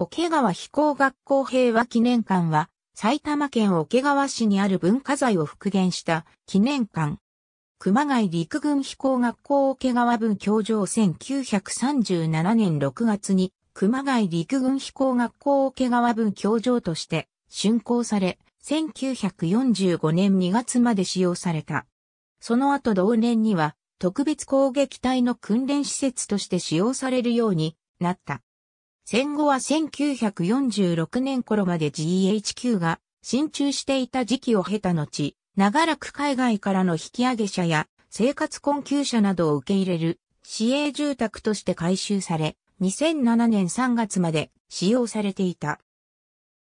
桶川飛行学校平和記念館は、埼玉県桶川市にある文化財を復元した記念館。熊谷陸軍飛行学校桶川分教場1937年6月に、熊谷陸軍飛行学校桶川分教場として、竣工され、1945年2月まで使用された。その後同年には、特別攻撃隊の訓練施設として使用されるようになった。戦後は1946年頃まで GHQ が進駐していた時期を経た後、長らく海外からの引き上げ者や生活困窮者などを受け入れる市営住宅として改修され、2007年3月まで使用されていた。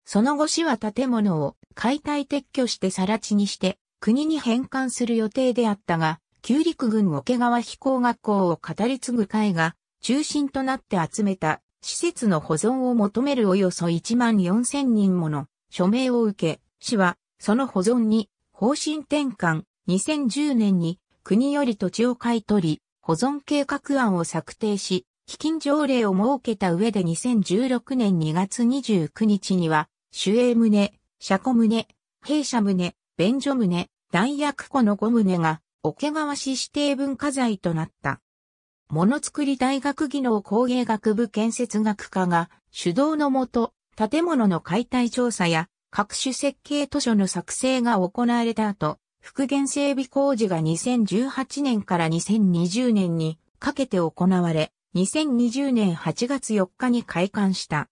その後市は建物を解体撤去して更地にして国に返還する予定であったが、旧陸軍桶川飛行学校を語り継ぐ会が中心となって集めた施設の保存を求めるおよそ1万4000人もの署名を受け、市はその保存に方針転換2010年に国より土地を買い取り、保存計画案を策定し、基金条例を設けた上で2016年2月29日には、主営棟、車庫棟、弊社棟、便所棟、弾薬庫の5棟が、桶川市指定文化財となった。ものづくり大学技能工芸学部建設学科が主導のもと、建物の解体調査や各種設計図書の作成が行われた後、復元整備工事が2018年から2020年にかけて行われ、2020年8月4日に開館した。